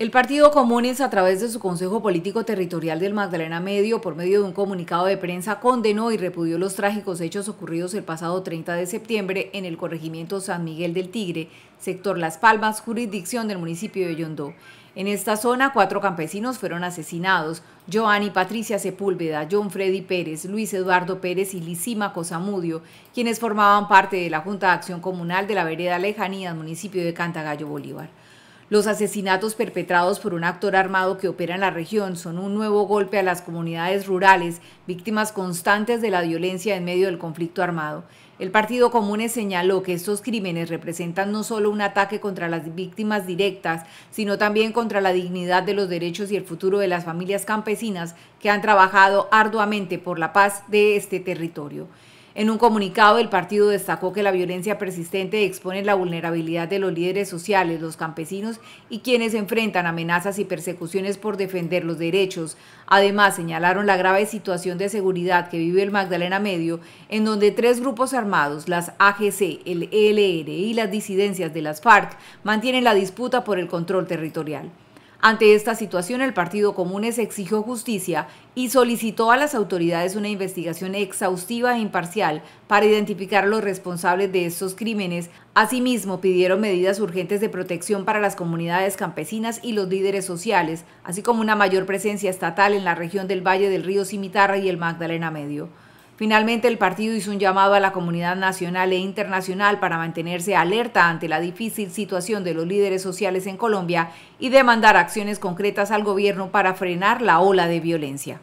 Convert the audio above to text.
El Partido Comunes, a través de su Consejo Político Territorial del Magdalena Medio, por medio de un comunicado de prensa, condenó y repudió los trágicos hechos ocurridos el pasado 30 de septiembre en el corregimiento San Miguel del Tigre, sector Las Palmas, jurisdicción del municipio de Yondó. En esta zona, cuatro campesinos fueron asesinados, Joanny Patricia Sepúlveda, John Freddy Pérez, Luis Eduardo Pérez y Lisima Cosamudio, quienes formaban parte de la Junta de Acción Comunal de la Vereda Lejanía, municipio de Cantagallo, Bolívar. Los asesinatos perpetrados por un actor armado que opera en la región son un nuevo golpe a las comunidades rurales, víctimas constantes de la violencia en medio del conflicto armado. El Partido Comunes señaló que estos crímenes representan no solo un ataque contra las víctimas directas, sino también contra la dignidad de los derechos y el futuro de las familias campesinas que han trabajado arduamente por la paz de este territorio. En un comunicado, el partido destacó que la violencia persistente expone la vulnerabilidad de los líderes sociales, los campesinos y quienes enfrentan amenazas y persecuciones por defender los derechos. Además, señalaron la grave situación de seguridad que vive el Magdalena Medio, en donde tres grupos armados, las AGC, el ELR y las disidencias de las FARC, mantienen la disputa por el control territorial. Ante esta situación, el Partido Comunes exigió justicia y solicitó a las autoridades una investigación exhaustiva e imparcial para identificar a los responsables de estos crímenes. Asimismo, pidieron medidas urgentes de protección para las comunidades campesinas y los líderes sociales, así como una mayor presencia estatal en la región del Valle del Río Cimitarra y el Magdalena Medio. Finalmente, el partido hizo un llamado a la comunidad nacional e internacional para mantenerse alerta ante la difícil situación de los líderes sociales en Colombia y demandar acciones concretas al gobierno para frenar la ola de violencia.